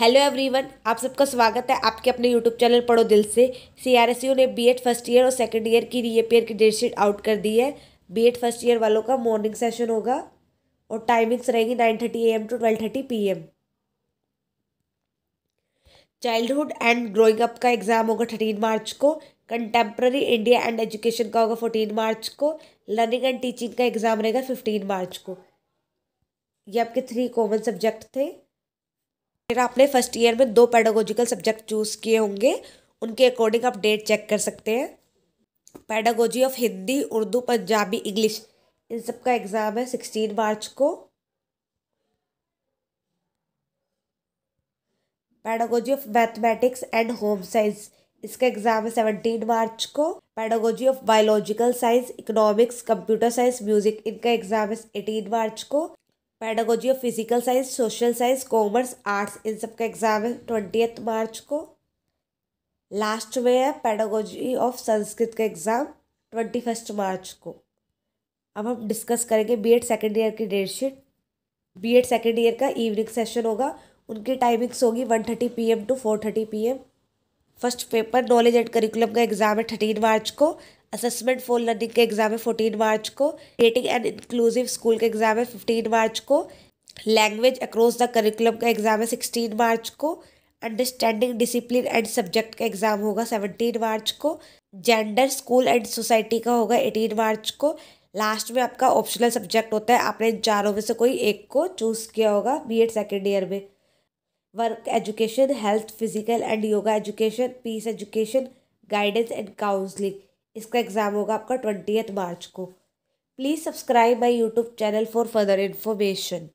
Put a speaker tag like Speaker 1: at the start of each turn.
Speaker 1: hello everyone आप सबका स्वागत है आपके अपने यूट्यूब चैनल पढ़ो दिल से सीआरएसयू e ने बीएड फर्स्ट ईयर और सेकंड ईयर की रीअपेयर की डेटशीट आउट कर दी है बीएड फर्स्ट ईयर वालों का मॉर्निंग सेशन होगा और टाइमिंग्स रहेगी nine thirty A M to twelve thirty P M childhood and growing up का एग्ज़ाम होगा थर्टीन मार्च को कंटेम्प्रेरी इंडिया एंड एजुकेशन का होगा फोर्टीन मार्च को लर्निंग एंड टीचिंग का एग्ज़ाम रहेगा फिफ्टीन मार्च को ये आपके थ्री कॉमन सब्जेक्ट थे फिर आपने फर्स्ट ईयर में दो पैडागोजिकल सब्जेक्ट चूज़ किए होंगे उनके अकॉर्डिंग आप डेट चेक कर सकते हैं pedagogy of Hindi Urdu Punjabi English इन सब का एग्ज़ाम है सिक्सटीन मार्च को pedagogy of mathematics and home science इसका एग्ज़ाम है सेवनटीन मार्च को pedagogy of biological science economics computer science music इनका एग्ज़ाम है एटीन मार्च को pedagogy of physical science social science commerce arts इन सब का एग्ज़ाम है ट्वेंटी मार्च को लास्ट में है पैडागोजी ऑफ संस्कृत का एग्ज़ाम ट्वेंटी फर्स्ट मार्च को अब हम डिस्कस करेंगे बी एड सेकेंड ईयर की date sheet B Ed second year का इवनिंग सेशन होगा उनकी टाइमिंग्स होगी one thirty P M to four thirty P M first paper knowledge and curriculum का एग्ज़ाम है थर्टीन मार्च को assessment for learning के exam है फोर्टीन मार्च को क्रिएटिंग एंड इंक्लूसिव स्कूल के एग्जाम है फिफ्टीन मार्च को लैंग्वेज अक्रॉस द करिकुलम का एग्जाम है सिक्सटीन मार्च को अंडरस्टैंडिंग डिसिप्लिन एंड सब्जेक्ट का एग्जाम होगा सेवनटीन मार्च को जेंडर स्कूल एंड सोसाइटी का होगा एटीन मार्च को लास्ट में आपका ऑप्शनल सब्जेक्ट होता है आपने इन चारों में से कोई एक को चूज़ किया होगा बी एड सेकेंड ईयर में work education health physical and yoga education peace education guidance and counselling इसका एग्ज़ाम होगा आपका ट्वेंटी मार्च को please subscribe my YouTube channel for further information